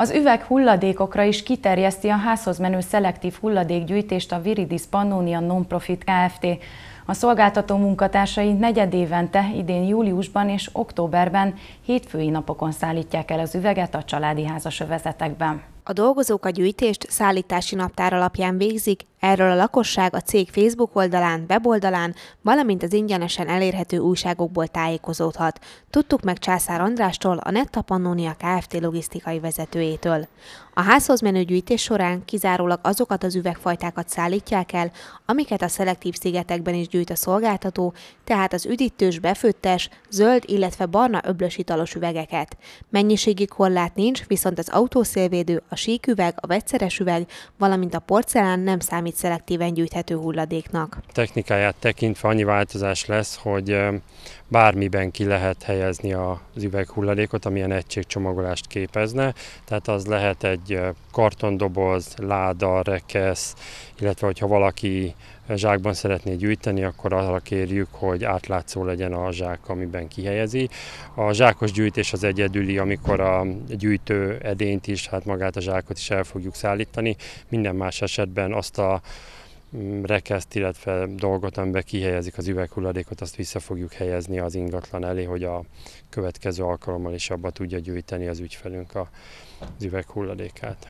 Az üveg hulladékokra is kiterjeszti a házhoz menő szelektív hulladékgyűjtést a Viridis Pannonia Nonprofit Kft. A szolgáltató munkatársai évente, idén júliusban és októberben hétfői napokon szállítják el az üveget a családi házasövezetekben. A dolgozók a gyűjtést szállítási naptár alapján végzik, Erről a lakosság a cég Facebook oldalán, weboldalán, valamint az ingyenesen elérhető újságokból tájékozódhat. Tudtuk meg Császár Andrástól, a Pannonia Kft. logisztikai vezetőjétől. A házhoz menő gyűjtés során kizárólag azokat az üvegfajtákat szállítják el, amiket a szelektív szigetekben is gyűjt a szolgáltató, tehát az üdítős, befőttes, zöld, illetve barna öblös italos üvegeket. Mennyiségi korlát nincs, viszont az autószélvédő, a síküveg, a vegyszeres üveg, valamint a porcelán nem számít számít szelektíven gyűjthető hulladéknak. Technikáját tekintve annyi változás lesz, hogy bármiben ki lehet helyezni az üveghulladékot, amilyen egységcsomagolást képezne, tehát az lehet egy kartondoboz, láda, rekesz, illetve hogyha valaki zsákban szeretné gyűjteni, akkor arra kérjük, hogy átlátszó legyen a zsák, amiben kihelyezi. A zsákos gyűjtés az egyedüli, amikor a gyűjtő edényt is, hát magát a zsákot is el fogjuk szállítani. Minden más esetben azt a mm, rekeszt, illetve dolgot, amiben kihelyezik az üveghulladékot, azt vissza fogjuk helyezni az ingatlan elé, hogy a következő alkalommal is abba tudja gyűjteni az ügyfelünk az üveghulladékát.